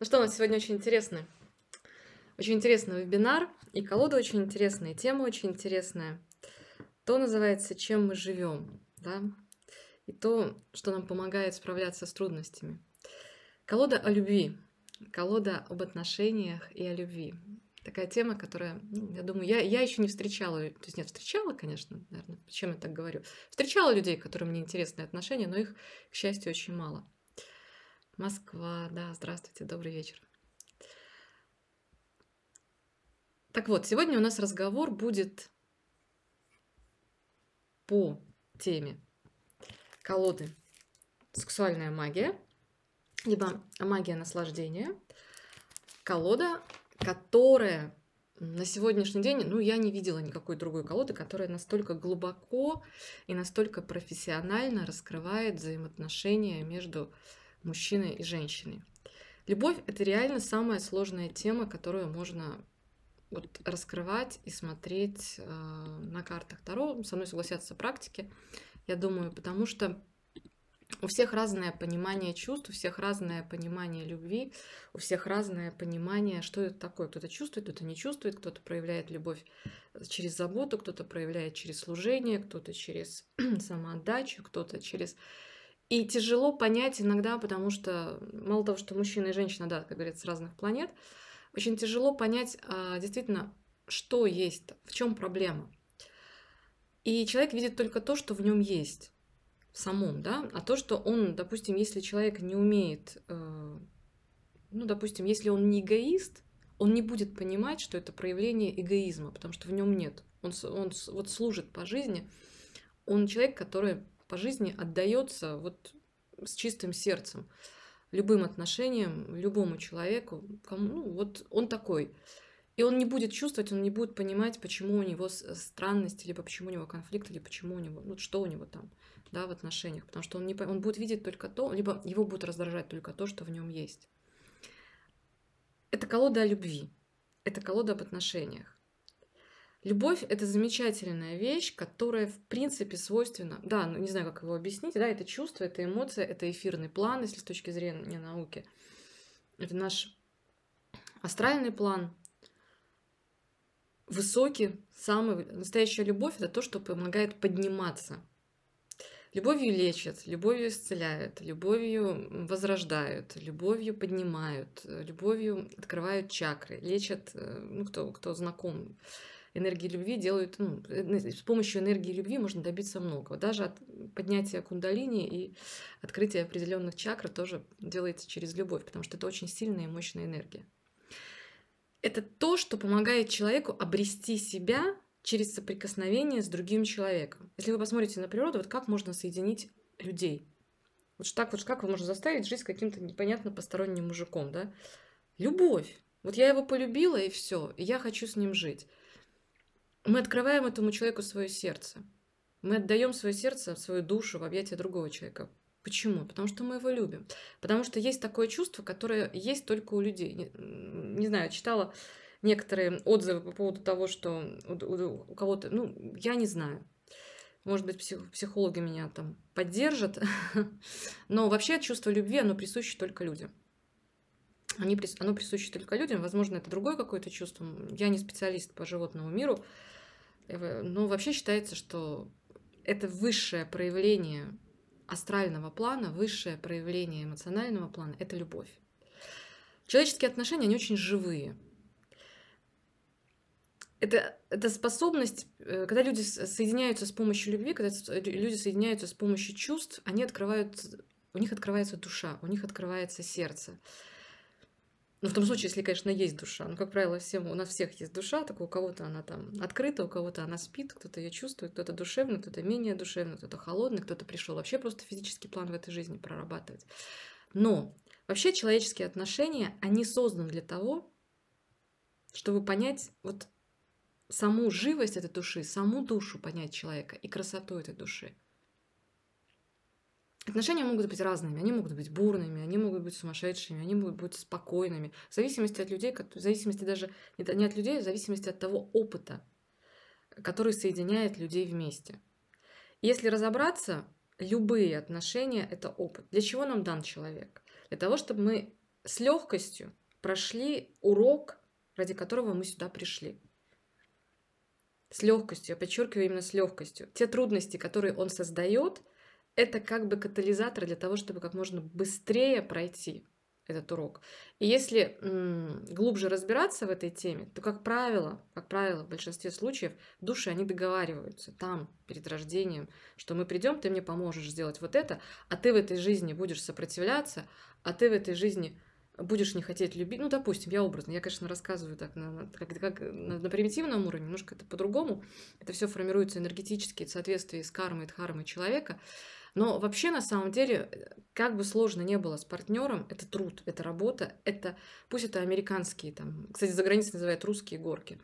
Ну что, у нас сегодня очень интересный, очень интересный вебинар, и колода очень интересная, и тема очень интересная. То называется «Чем мы живем», да? И то, что нам помогает справляться с трудностями. Колода о любви, колода об отношениях и о любви. Такая тема, которая, ну, я думаю, я, я еще не встречала, то есть нет, встречала, конечно, наверное, почему я так говорю. Встречала людей, которым мне интересны отношения, но их, к счастью, очень мало. Москва, да, здравствуйте, добрый вечер. Так вот, сегодня у нас разговор будет по теме колоды «Сексуальная магия» либо «Магия наслаждения». Колода, которая на сегодняшний день, ну, я не видела никакой другой колоды, которая настолько глубоко и настолько профессионально раскрывает взаимоотношения между мужчины и женщины. Любовь — это реально самая сложная тема, которую можно вот раскрывать и смотреть э, на картах Таро. Со мной согласятся практики, я думаю, потому что у всех разное понимание чувств, у всех разное понимание любви, у всех разное понимание, что это такое. Кто-то чувствует, кто-то не чувствует, кто-то проявляет любовь э, через заботу, кто-то проявляет через служение, кто-то через самоотдачу, кто-то через и тяжело понять иногда, потому что мало того, что мужчина и женщина, да, как говорится, с разных планет, очень тяжело понять а, действительно, что есть, в чем проблема. И человек видит только то, что в нем есть, в самом, да, а то, что он, допустим, если человек не умеет, э, ну, допустим, если он не эгоист, он не будет понимать, что это проявление эгоизма, потому что в нем нет. Он, он вот служит по жизни, он человек, который по жизни отдается вот с чистым сердцем, любым отношениям, любому человеку, кому, ну, вот он такой. И он не будет чувствовать, он не будет понимать, почему у него странность, либо почему у него конфликт, или почему у него, ну, что у него там, да, в отношениях. Потому что он, не, он будет видеть только то, либо его будет раздражать только то, что в нем есть. Это колода о любви, это колода об отношениях. Любовь это замечательная вещь, которая в принципе свойственна. Да, ну не знаю, как его объяснить. Да, это чувство, это эмоция, это эфирный план, если с точки зрения науки. Это наш астральный план, высокий, самый... Настоящая любовь – это то, что помогает подниматься. Любовью лечат, любовью исцеляют, любовью возрождают, любовью поднимают, любовью открывают чакры, лечат, э, ну, кто, кто знаком энергии любви делают, ну, э, э, с помощью энергии любви можно добиться многого. Даже от поднятия кундалини и открытия определенных чакр тоже делается через любовь, потому что это очень сильная и мощная энергия. Это то, что помогает человеку обрести себя через соприкосновение с другим человеком. Если вы посмотрите на природу, вот как можно соединить людей. Вот так вот как можно заставить жить с каким-то непонятно посторонним мужиком, да? Любовь. Вот я его полюбила и все, и я хочу с ним жить мы открываем этому человеку свое сердце. Мы отдаем свое сердце, свою душу в объятия другого человека. Почему? Потому что мы его любим. Потому что есть такое чувство, которое есть только у людей. Не, не знаю, читала некоторые отзывы по поводу того, что у, у, у кого-то, ну, я не знаю. Может быть, псих, психологи меня там поддержат. Но вообще чувство любви, оно присуще только людям они, оно присуще только людям. Возможно, это другое какое-то чувство. Я не специалист по животному миру, э, но вообще считается, что это высшее проявление астрального плана, высшее проявление эмоционального плана – это любовь. Человеческие отношения, они очень живые. Это, это способность, э, когда люди соединяются с помощью любви, когда люди соединяются с помощью чувств, они открывают, у них открывается душа, у них открывается сердце. Ну, в том случае, если, конечно, есть душа. Ну, как правило, всем, у нас всех есть душа, так у кого-то она там открыта, у кого-то она спит, кто-то ее чувствует, кто-то душевно, кто-то менее душевно, кто-то холодный, кто-то пришел вообще просто физический план в этой жизни прорабатывать. Но вообще человеческие отношения, они созданы для того, чтобы понять вот саму живость этой души, саму душу понять человека и красоту этой души. Отношения могут быть разными, они могут быть бурными, они могут быть сумасшедшими, они могут быть спокойными, в зависимости от людей, в зависимости даже не от людей, а в зависимости от того опыта, который соединяет людей вместе. Если разобраться, любые отношения – это опыт. Для чего нам дан человек? Для того, чтобы мы с легкостью прошли урок, ради которого мы сюда пришли. С легкостью, я подчеркиваю именно с легкостью. Те трудности, которые он создает – это как бы катализатор для того, чтобы как можно быстрее пройти этот урок. И если м, глубже разбираться в этой теме, то, как правило, как правило, в большинстве случаев души, они договариваются там, перед рождением, что мы придем, ты мне поможешь сделать вот это, а ты в этой жизни будешь сопротивляться, а ты в этой жизни будешь не хотеть любить. Ну, допустим, я образно, я, конечно, рассказываю так, на, как, как, на, на примитивном уровне, немножко это по-другому. Это все формируется энергетически в соответствии с кармой и дхармой человека. Но вообще, на самом деле, как бы сложно не было с партнером, это труд, это работа, это, пусть это американские, там, кстати, за границей называют русские горки,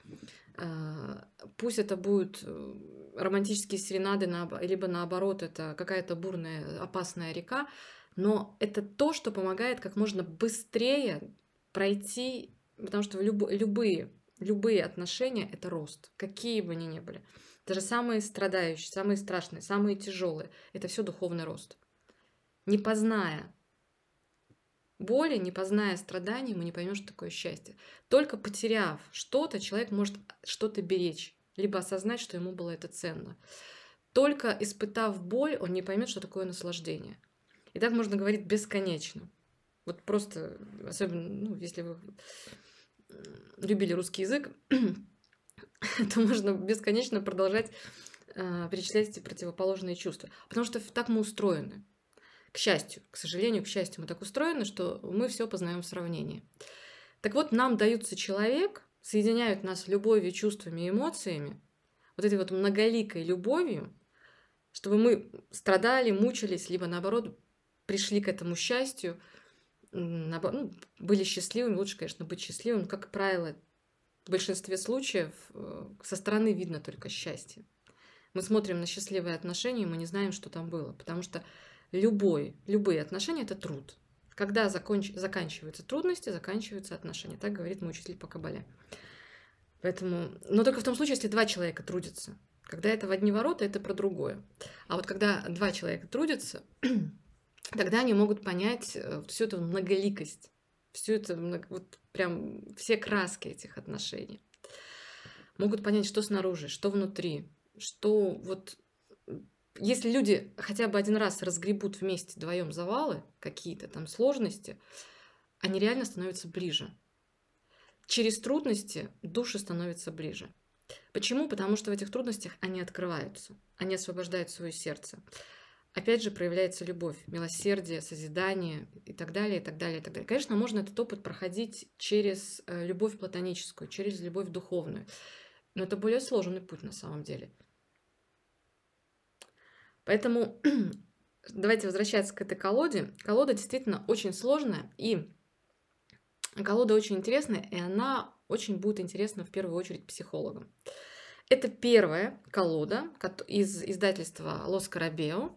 а, пусть это будут э, романтические серенады, либо наоборот, это какая-то бурная, опасная река, но это то, что помогает как можно быстрее пройти, потому что люб, любые, любые отношения — это рост, какие бы они ни были. Даже самые страдающие, самые страшные, самые тяжелые – это все духовный рост. Не позная боли, не позная страданий, мы не поймем, что такое счастье. Только потеряв что-то, человек может что-то беречь, либо осознать, что ему было это ценно. Только испытав боль, он не поймет, что такое наслаждение. И так можно говорить бесконечно. Вот просто, особенно, ну, если вы любили русский язык, то можно бесконечно продолжать э, перечислять эти противоположные чувства. Потому что так мы устроены. К счастью, к сожалению, к счастью, мы так устроены, что мы все познаем в сравнении. Так вот, нам даются человек, соединяют нас любовью, чувствами и эмоциями, вот этой вот многоликой любовью, чтобы мы страдали, мучились, либо наоборот пришли к этому счастью, ну, были счастливыми, лучше, конечно, быть счастливым, как правило, в большинстве случаев э, со стороны видно только счастье. Мы смотрим на счастливые отношения, и мы не знаем, что там было, потому что любой, любые отношения – это труд. Когда законч... заканчиваются трудности, заканчиваются отношения. Так говорит мой учитель по Кабале. Поэтому, но только в том случае, если два человека трудятся. Когда это в одни ворота, это про другое. А вот когда два человека трудятся, тогда они могут понять э, всю эту многоликость, всю эту вот, прям все краски этих отношений. Могут понять, что снаружи, что внутри, что вот... Если люди хотя бы один раз разгребут вместе вдвоем завалы, какие-то там сложности, они реально становятся ближе. Через трудности души становятся ближе. Почему? Потому что в этих трудностях они открываются, они освобождают свое сердце опять же, проявляется любовь, милосердие, созидание и так далее, и так далее, и так далее. Конечно, можно этот опыт проходить через э, любовь платоническую, через любовь духовную. Но это более сложный путь на самом деле. Поэтому давайте возвращаться к этой колоде. Колода действительно очень сложная, и колода очень интересная, и она очень будет интересна в первую очередь психологам. Это первая колода из издательства Лос Карабео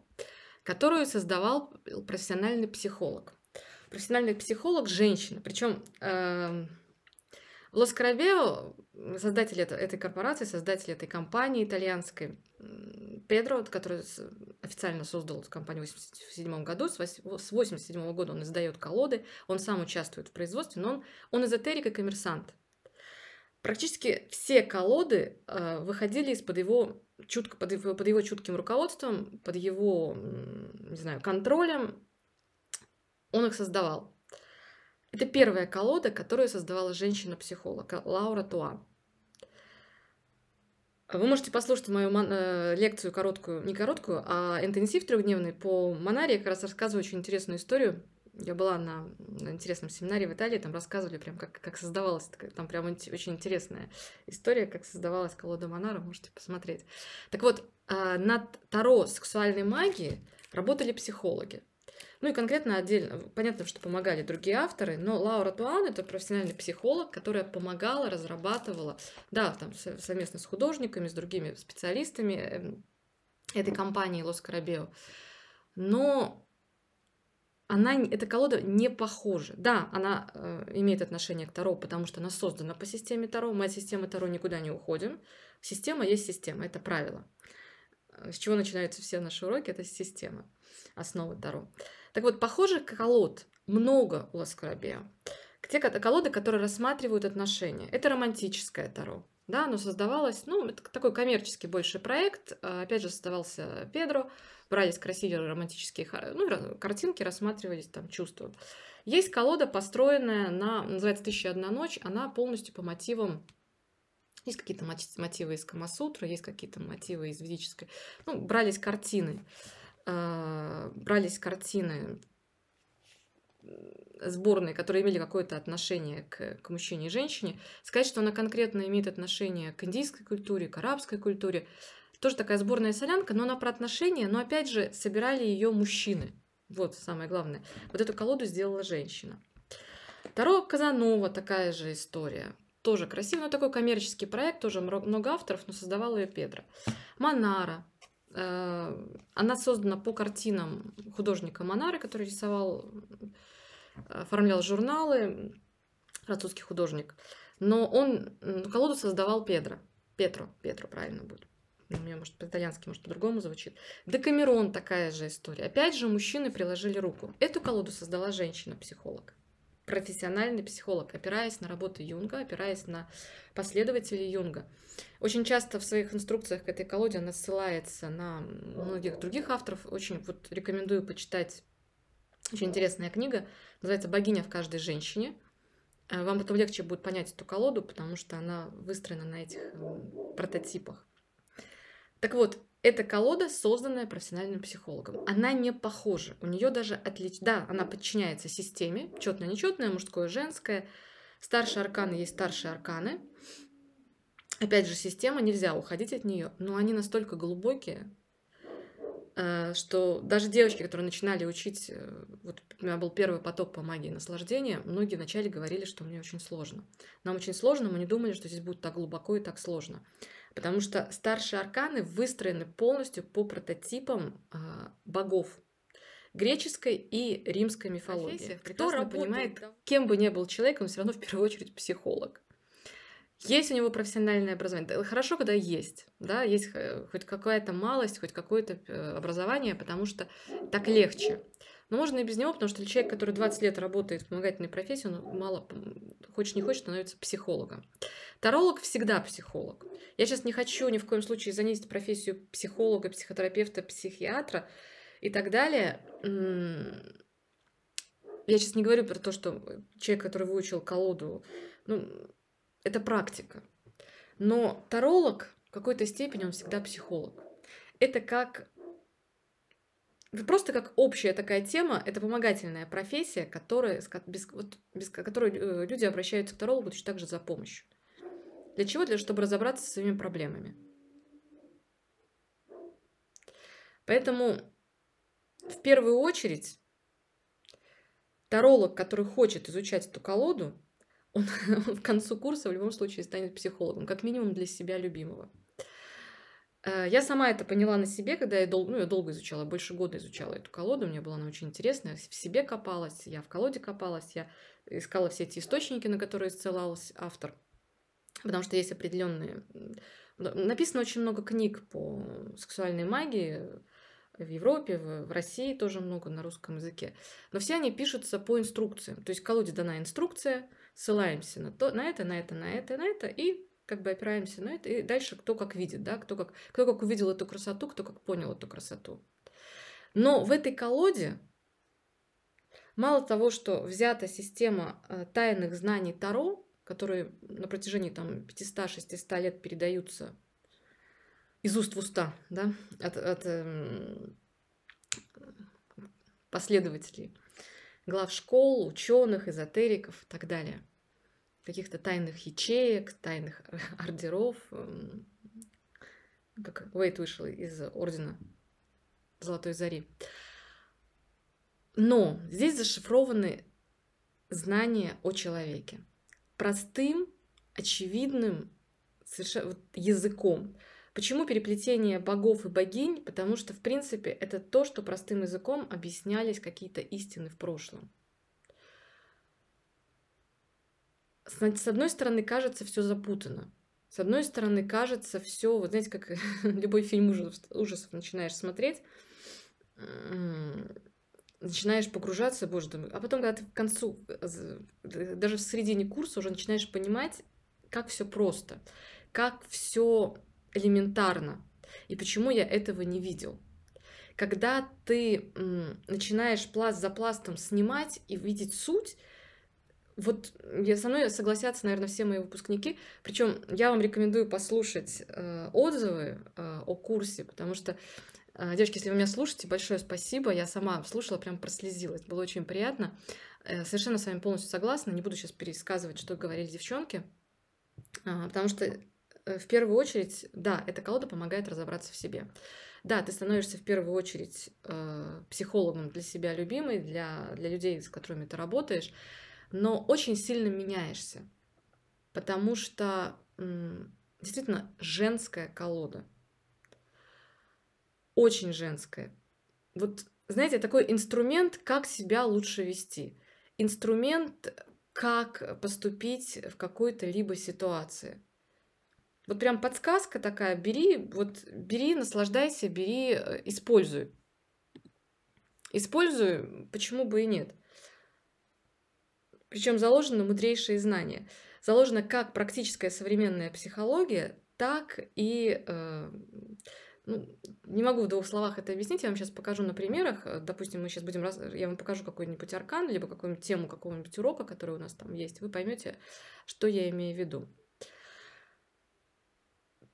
которую создавал профессиональный психолог. Профессиональный психолог женщина. Причем эм, Лос Карабео, создатель этой корпорации, создатель этой компании итальянской, Педро, который официально создал эту компанию в 1987 году, с 1987 года он издает колоды, он сам участвует в производстве, но он, он эзотерик и коммерсант. Практически все колоды э, выходили из-под его чутко под его, под его чутким руководством, под его, не знаю, контролем, он их создавал. Это первая колода, которую создавала женщина-психолог Лаура Туа. Вы можете послушать мою э, лекцию короткую, не короткую, а интенсив трехдневный по Монаре. Я как раз рассказываю очень интересную историю я была на интересном семинаре в Италии, там рассказывали прям, как, как создавалась, там прям очень интересная история, как создавалась колода Монара, можете посмотреть. Так вот, а, над Таро сексуальной магии работали психологи. Ну и конкретно отдельно, понятно, что помогали другие авторы, но Лаура Туан это профессиональный психолог, которая помогала, разрабатывала, да, там совместно с художниками, с другими специалистами эм, этой компании Лос Карабео. Но она, эта колода не похожа. Да, она э, имеет отношение к Таро, потому что она создана по системе Таро. Мы от системы Таро никуда не уходим. Система есть система, это правило. Э, с чего начинаются все наши уроки, это система, основы Таро. Так вот, похожих колод много у Ласкарабея. Те колоды, которые рассматривают отношения. Это романтическое Таро. Да, оно создавалось, ну, это такой коммерческий больше проект. А, опять же, создавался Педро, брались красивые романтические ну, картинки, рассматривались там чувства. Есть колода, построенная на, называется «Тысяча одна ночь», она полностью по мотивам есть какие-то мотивы из Камасутры, есть какие-то мотивы из ведической. Ну, брались картины. А, брались картины сборные, которые имели какое-то отношение к, к мужчине и женщине, сказать, что она конкретно имеет отношение к индийской культуре, к арабской культуре. Тоже такая сборная солянка, но она про отношения, но опять же собирали ее мужчины. Вот самое главное. Вот эту колоду сделала женщина. Таро Казанова такая же история. Тоже красивый, но такой коммерческий проект, тоже много авторов, но создавала ее Педро. Монара. Э, она создана по картинам художника Монары, который рисовал оформлял журналы, французский художник. Но он колоду создавал Педро. Петро, Петро правильно будет. Ну, у меня, может, по-итальянски, может, по-другому звучит. Декамерон такая же история. Опять же, мужчины приложили руку. Эту колоду создала женщина-психолог профессиональный психолог, опираясь на работы Юнга, опираясь на последователей Юнга. Очень часто в своих инструкциях к этой колоде она ссылается на многих других авторов. Очень вот рекомендую почитать очень интересная книга. Называется «Богиня в каждой женщине». Э, вам потом легче будет понять эту колоду, потому что она выстроена на этих прототипах. Так вот, эта колода, созданная профессиональным психологом, она не похожа. У нее даже отлич... Да, она подчиняется системе. Четное-нечетное, мужское, женское. Старшие арканы есть старшие арканы. Опять же, система, нельзя уходить от нее, но они настолько глубокие, Э, что даже девочки, которые начинали учить, э, вот у меня был первый поток по магии наслаждения, многие вначале говорили, что мне очень сложно. Нам очень сложно, мы не думали, что здесь будет так глубоко и так сложно. Потому что старшие арканы выстроены полностью по прототипам э, богов греческой и римской мифологии. Кто работает, понимает, кем бы ни был человек, он все равно в первую очередь психолог. Есть у него профессиональное образование. Хорошо, когда есть, да, есть э, хоть какая-то малость, хоть какое-то э, образование, потому что так легче. Но можно и без него, потому что человек, который 20 лет работает в помогательной профессии, он мало, хочешь не хочешь, становится психологом. Таролог всегда психолог. Я сейчас не хочу ни в коем случае занизить профессию психолога, психотерапевта, психиатра и так далее. Я сейчас не говорю про то, что э, человек, который выучил колоду, ну, это практика. Но таролог в какой-то степени он всегда психолог. Это как просто как общая такая тема, это помогательная профессия, которая, без, вот, без которой э, люди обращаются к тарологу точно так же за помощью. Для чего? Для чтобы разобраться со своими проблемами. Поэтому в первую очередь таролог, который хочет изучать эту колоду, он, он к концу курса в любом случае станет психологом, как минимум для себя любимого. Э, я сама это поняла на себе, когда я, дол... ну, я долго изучала, больше года изучала эту колоду, мне была она очень интересная, в себе копалась, я в колоде копалась, я искала все эти источники, на которые ссылалась автор, потому что есть определенные... Написано очень много книг по сексуальной магии, в Европе, в России тоже много на русском языке. Но все они пишутся по инструкциям. То есть в колоде дана инструкция, ссылаемся на, то, на это, на это, на это, на это, и как бы опираемся на это, и дальше кто как видит, да, кто как, кто как увидел эту красоту, кто как понял эту красоту. Но в этой колоде мало того, что взята система э, тайных знаний Таро, которые на протяжении там 500-600 лет передаются из уст в уста, да, от, от эм, последователей, глав школ, ученых, эзотериков и так далее. Каких-то тайных ячеек, тайных ордеров. Эм, как Уэйт вышел из ордена Золотой Зари. Но здесь зашифрованы знания о человеке. Простым, очевидным совершенно, вот, языком. Почему переплетение богов и богинь? Потому что, в принципе, это то, что простым языком объяснялись какие-то истины в прошлом. С одной стороны, кажется, все запутано. С одной стороны, кажется, все, вот знаете, как любой фильм ужасов, ужасов начинаешь смотреть, начинаешь погружаться, боже, думаю, а потом, когда ты к концу, даже в середине курса уже начинаешь понимать, как все просто, как все элементарно. И почему я этого не видел? Когда ты начинаешь пласт за пластом снимать и видеть суть, вот я, со мной согласятся, наверное, все мои выпускники. Причем я вам рекомендую послушать э, отзывы э, о курсе, потому что, э, девочки, если вы меня слушаете, большое спасибо. Я сама слушала, прям прослезилась. Было очень приятно. Э, совершенно с вами полностью согласна. Не буду сейчас пересказывать, что говорили девчонки, э, потому что Э, в первую очередь, да, эта колода помогает разобраться в себе. Да, ты становишься в первую очередь э, психологом для себя любимой, для, для людей, с которыми ты работаешь, но очень сильно меняешься, потому что э, действительно женская колода. Очень женская. Вот, знаете, такой инструмент, как себя лучше вести. Инструмент, как поступить в какой-то либо ситуации – вот прям подсказка такая, бери, вот бери, наслаждайся, бери, э, используй. Используй, почему бы и нет. Причем заложено мудрейшие знания. заложено как практическая современная психология, так и... Э, ну, не могу в двух словах это объяснить, я вам сейчас покажу на примерах. Э, допустим, мы сейчас будем... Раз... Я вам покажу какой-нибудь аркан, либо какую-нибудь тему какого-нибудь урока, который у нас там есть. Вы поймете, что я имею в виду.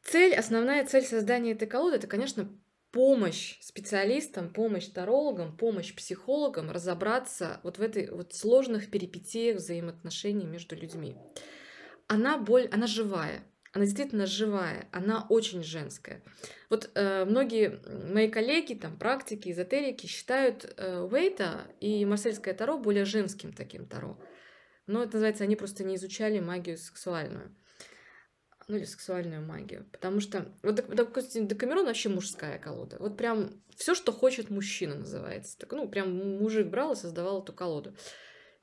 Цель, основная цель создания этой колоды, это, конечно, помощь специалистам, помощь тарологам, помощь психологам разобраться вот в этой вот сложных перипетиях взаимоотношений между людьми. Она боль, она живая, она действительно живая, она очень женская. Вот э, многие мои коллеги, там практики, эзотерики считают э, Уэйта и Марсельское Таро более женским таким Таро. Но это называется, они просто не изучали магию сексуальную ну или сексуальную магию. Потому что, вот, допустим, Декамерон вообще мужская колода. Вот прям все, что хочет мужчина, называется. Так, ну, прям мужик брал и создавал эту колоду.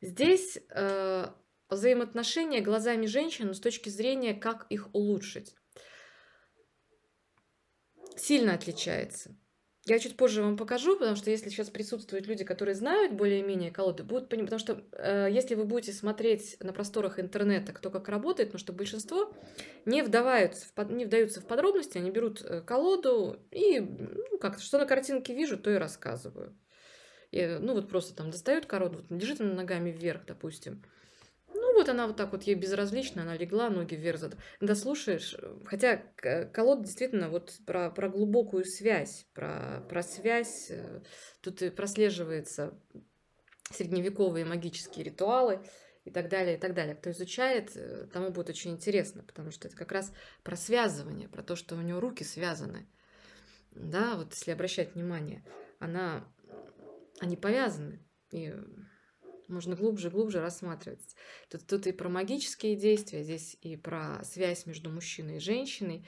Здесь э, взаимоотношения глазами женщин с точки зрения, как их улучшить. Сильно отличается. Я чуть позже вам покажу, потому что если сейчас присутствуют люди, которые знают более-менее колоды, будут понимать, потому что э, если вы будете смотреть на просторах интернета, кто как работает, потому что большинство не, вдаваются в, под... не вдаются в подробности, они берут э, колоду и ну, как что на картинке вижу, то и рассказываю. И, э, ну вот просто там достают корону, вот, лежит она ногами вверх, допустим, вот она вот так вот, ей безразлично, она легла, ноги вверх Да слушаешь, хотя колод действительно вот про, про глубокую связь, про, про связь, э, тут и прослеживаются средневековые магические ритуалы и так далее, и так далее. Кто изучает, э, тому будет очень интересно, потому что это как раз про связывание, про то, что у него руки связаны. Да, вот если обращать внимание, она, они повязаны. И можно глубже, глубже рассматривать. Тут, тут и про магические действия, здесь и про связь между мужчиной и женщиной,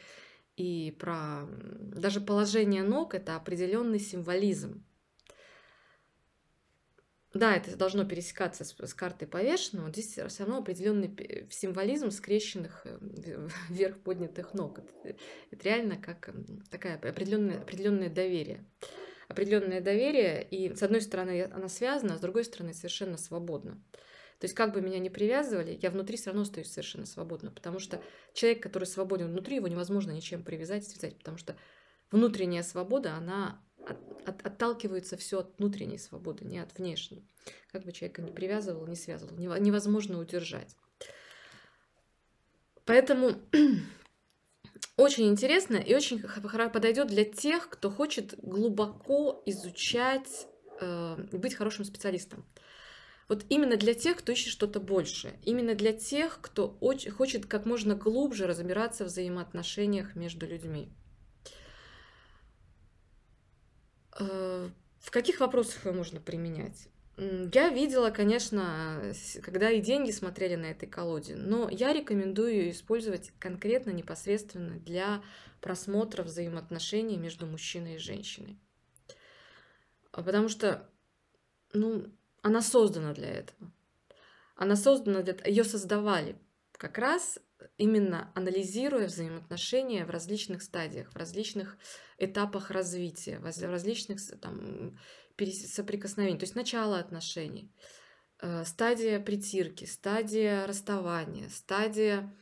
и про даже положение ног это определенный символизм. Да, это должно пересекаться с, с картой повешенного. Здесь все равно определенный символизм скрещенных э, вверх поднятых ног. Это, это реально как такая определенное, определенное доверие определенное доверие, и с одной стороны она связана, а с другой стороны совершенно свободна. То есть как бы меня ни привязывали, я внутри все равно остаюсь совершенно свободна, потому что человек, который свободен внутри, его невозможно ничем привязать, связать, потому что внутренняя свобода, она от, от, отталкивается все от внутренней свободы, не от внешней. Как бы человека ни привязывал, не связывал, невозможно удержать. Поэтому очень интересно и очень подойдет для тех, кто хочет глубоко изучать э, быть хорошим специалистом. Вот именно для тех, кто ищет что-то большее, именно для тех, кто очень, хочет как можно глубже разбираться в взаимоотношениях между людьми. Э, в каких вопросах его можно применять? Я видела, конечно, когда и деньги смотрели на этой колоде, но я рекомендую ее использовать конкретно, непосредственно для просмотра взаимоотношений между мужчиной и женщиной. А, потому что, ну, она создана для этого. Она создана для... Ее создавали как раз именно анализируя взаимоотношения в различных стадиях, в различных этапах развития, в различных там, соприкосновений, то есть начало отношений, э, стадия притирки, стадия расставания, стадия,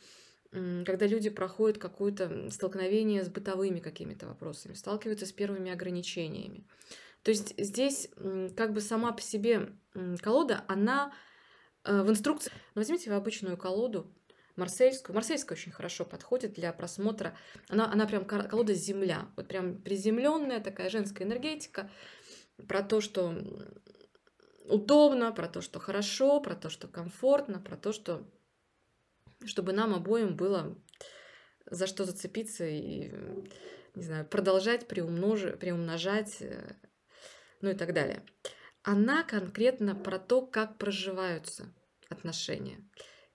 когда люди проходят какое-то столкновение с бытовыми какими-то вопросами, сталкиваются с первыми ограничениями. То есть здесь как бы сама по себе колода, она э, в инструкции... Ну, возьмите вы обычную колоду, марсельскую. Марсельская очень хорошо подходит для просмотра. Она, она прям колода земля. Вот прям приземленная такая женская энергетика про то, что удобно, про то, что хорошо, про то, что комфортно, про то, что чтобы нам обоим было за что зацепиться и, не знаю, продолжать приумножи, приумножать, э, ну и так далее. Она конкретно про то, как проживаются отношения,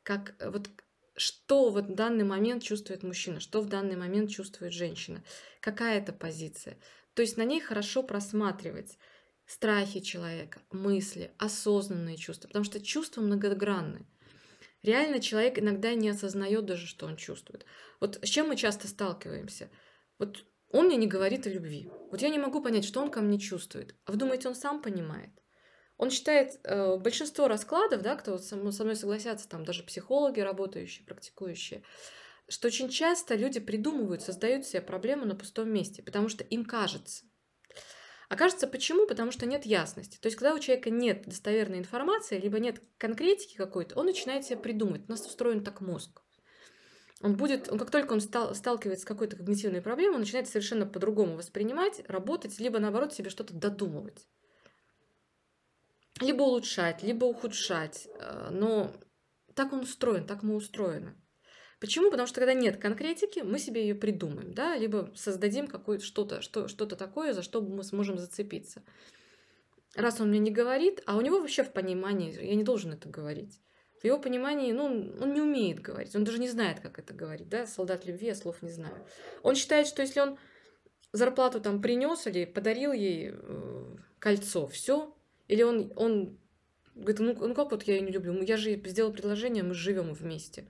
как э, вот что вот в данный момент чувствует мужчина, что в данный момент чувствует женщина, какая это позиция. То есть на ней хорошо просматривать страхи человека, мысли, осознанные чувства, потому что чувства многогранны. Реально человек иногда не осознает даже, что он чувствует. Вот с чем мы часто сталкиваемся? Вот он мне не говорит о любви. Вот я не могу понять, что он ко мне чувствует. А вы думаете, он сам понимает? Он считает э, большинство раскладов, да, кто со мной согласятся, там даже психологи работающие, практикующие, что очень часто люди придумывают, создают себе проблему на пустом месте, потому что им кажется. Окажется, почему? Потому что нет ясности. То есть, когда у человека нет достоверной информации, либо нет конкретики какой-то, он начинает себя придумывать. У нас устроен так мозг. Он будет, он, как только он стал, сталкивается с какой-то когнитивной проблемой, он начинает совершенно по-другому воспринимать, работать, либо наоборот себе что-то додумывать. Либо улучшать, либо ухудшать. Э, но так он устроен, так мы устроены. Почему? Потому что когда нет конкретики, мы себе ее придумаем, да, либо создадим какое-то что-то, что, что-то такое, за что мы сможем зацепиться. Раз он мне не говорит, а у него вообще в понимании, я не должен это говорить. В его понимании, ну, он, не умеет говорить, он даже не знает, как это говорить, да, солдат любви, я слов не знаю. Он считает, что если он зарплату там принес или подарил ей э, кольцо, все, или он, он говорит, ну, ну как вот я ее не люблю, ну, я же сделал предложение, мы живем вместе.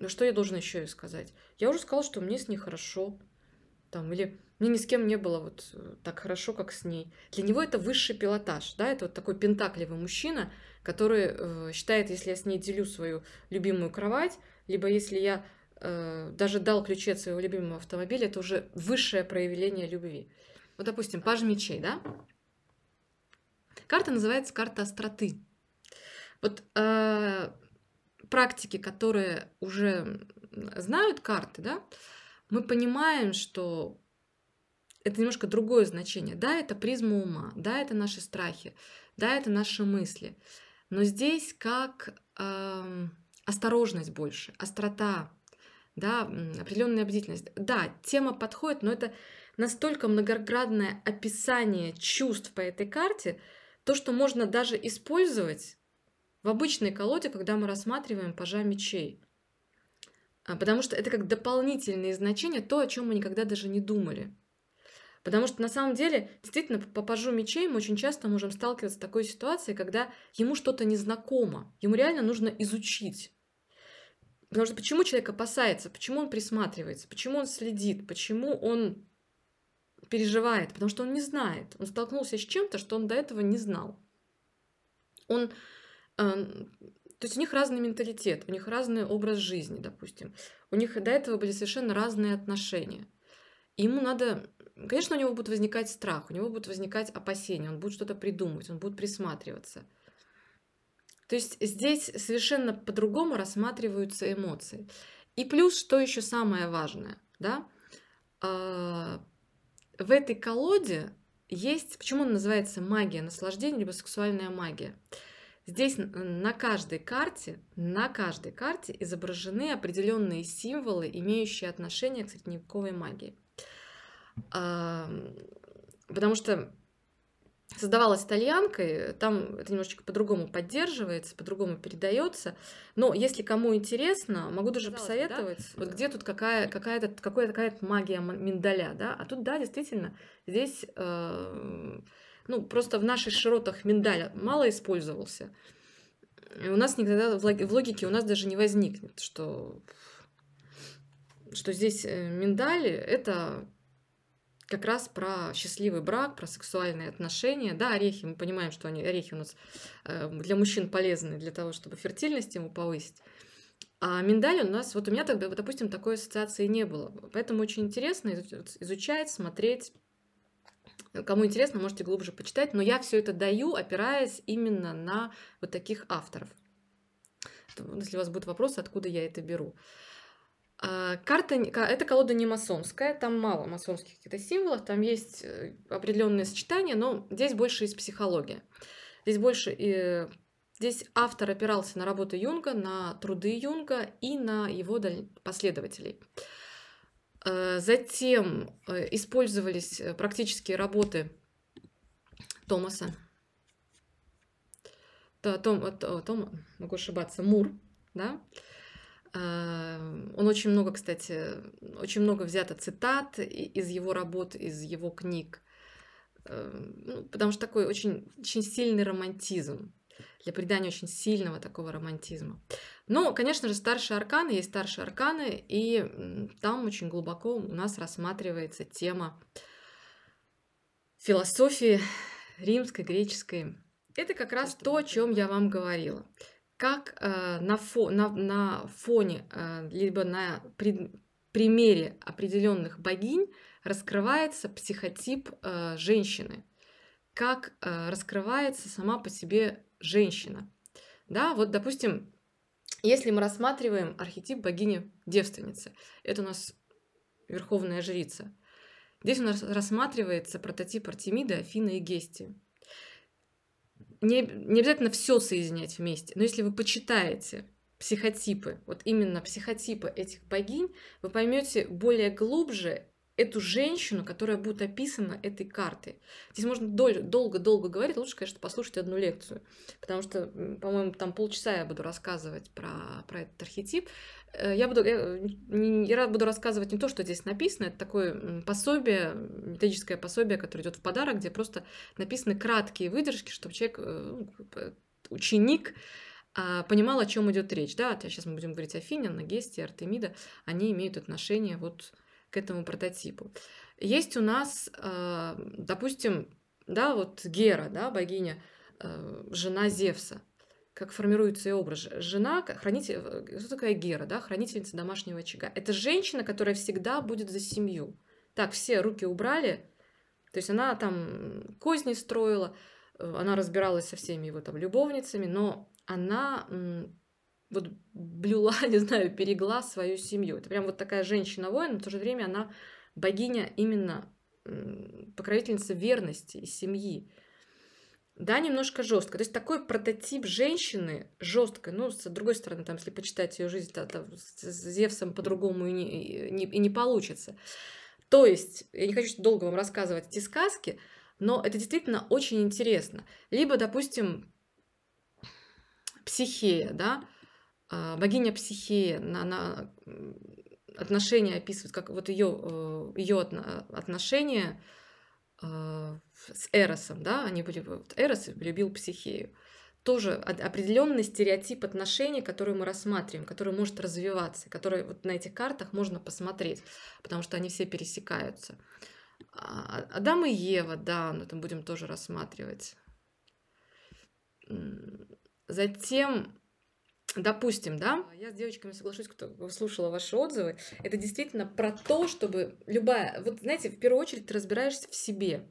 Ну что я должен еще и сказать? Я уже сказала, что мне с ней хорошо. Там, или мне ни с кем не было вот э, так хорошо, как с ней. Для него это высший пилотаж, да, это вот такой пентакливый мужчина, который э, считает, если я с ней делю свою любимую кровать, либо если я э, даже дал ключи от своего любимого автомобиля, это уже высшее проявление любви. Вот, допустим, паж мечей, да? Карта называется карта остроты. Вот э, практики, которые уже знают карты, да, мы понимаем, что это немножко другое значение. Да, это призма ума, да, это наши страхи, да, это наши мысли. Но здесь как э, осторожность больше, острота, да, определенная бдительность. Да, тема подходит, но это настолько многоградное описание чувств по этой карте, то, что можно даже использовать в обычной колоде, когда мы рассматриваем пажа мечей. А, потому что это как дополнительные значения, то, о чем мы никогда даже не думали. Потому что на самом деле, действительно, по пажу мечей мы очень часто можем сталкиваться с такой ситуацией, когда ему что-то незнакомо, ему реально нужно изучить. Потому что почему человек опасается, почему он присматривается, почему он следит, почему он переживает, потому что он не знает. Он столкнулся с чем-то, что он до этого не знал. Он то есть у них разный менталитет, у них разный образ жизни, допустим. У них до этого были совершенно разные отношения. И ему надо... Конечно, у него будет возникать страх, у него будут возникать опасения, он будет что-то придумывать, он будет присматриваться. То есть здесь совершенно по-другому рассматриваются эмоции. И плюс, что еще самое важное, да, а, в этой колоде есть, почему она называется магия наслаждения, либо сексуальная магия – Здесь на каждой карте, на каждой карте изображены определенные символы, имеющие отношение к средневековой магии. Потому что создавалась итальянкой, там это немножечко по-другому поддерживается, по-другому передается. Но если кому интересно, могу даже посоветовать, да? вот где тут какая, какая-то, какая-то какая магия миндаля, да? А тут, да, действительно, здесь... Э, ну, просто в наших широтах миндаль мало использовался. И у нас никогда в логике у нас даже не возникнет, что, что здесь э, миндаль – это как раз про счастливый брак, про сексуальные отношения. Да, орехи, мы понимаем, что они, орехи у нас э, для мужчин полезны для того, чтобы фертильность ему повысить. А миндаль у нас, вот у меня тогда, допустим, такой ассоциации не было. Поэтому очень интересно изучать, смотреть, Кому интересно, можете глубже почитать, но я все это даю, опираясь именно на вот таких авторов. Если у вас будет вопрос, откуда я это беру. А, карта, эта колода не масонская, там мало масонских каких-то символов, там есть э, определенные сочетания, но здесь больше из психологии. Здесь больше и э, Здесь автор опирался на работы Юнга, на труды Юнга и на его последователей. Э, затем э, использовались э, практические работы Томаса. Том, Том, могу ошибаться, Мур, да? Он очень много, кстати, очень много взято цитат из его работ, из его книг. Ну, потому что такой очень, очень сильный романтизм для придания очень сильного такого романтизма. Но, конечно же, старшие арканы, есть старшие арканы, и там очень глубоко у нас рассматривается тема философии римской, греческой. Это как раз то, о чем я вам говорила. Как э, на, фо, на, на фоне, э, либо на при, примере определенных богинь раскрывается психотип э, женщины, как э, раскрывается сама по себе женщина. Да, вот, допустим, если мы рассматриваем архетип богини-девственницы, это у нас верховная жрица. Здесь у нас рассматривается прототип Артемида, Афины и Гести. Не, не обязательно все соединять вместе, но если вы почитаете психотипы, вот именно психотипы этих богинь, вы поймете более глубже эту женщину, которая будет описана этой картой. Здесь можно долго-долго говорить, лучше, конечно, послушать одну лекцию, потому что, по-моему, там полчаса я буду рассказывать про, про этот архетип. Э, я буду, я, я буду рассказывать не то, что здесь написано, это такое пособие, методическое пособие, которое идет в подарок, где просто написаны краткие выдержки, чтобы человек, э, ну, ученик, а, понимал, о чем идет речь. Да, сейчас мы будем говорить о Фине, Нагесте, Артемида, они имеют отношение вот к этому прототипу. Есть у нас, а, допустим, да, вот Гера, да, богиня, а, жена Зевса. Как формируется ее образ? Жена, хранитель, что э, такое Гера, да, хранительница домашнего очага. Это женщина, которая всегда будет за семью. Так, все руки убрали, то есть она там козни строила, э, она разбиралась со всеми его там любовницами, но она вот блюла, не знаю, берегла свою семью. Это прям вот такая женщина-воин, но в то же время она богиня именно покровительница верности и семьи. Да, немножко жестко. То есть такой прототип женщины жесткой. Ну, с другой стороны, там, если почитать ее жизнь, то, там, с Зевсом по-другому и не, и, не, и не получится. То есть, я не хочу долго вам рассказывать эти сказки, но это действительно очень интересно. Либо, допустим, психея, да, а, богиня Психея, она, она отношения описывает, как вот ее, э, ее отношения а, с Эросом, да, они были, вот Эрос любил Психею. Тоже определенный стереотип отношений, который мы рассматриваем, который может развиваться, который вот на этих картах можно посмотреть, потому что они все пересекаются. А, Адам и Ева, да, мы там будем тоже рассматривать. Затем допустим, да, я с девочками соглашусь, кто слушала ваши отзывы, это действительно про то, чтобы любая, вот знаете, в первую очередь ты разбираешься в себе,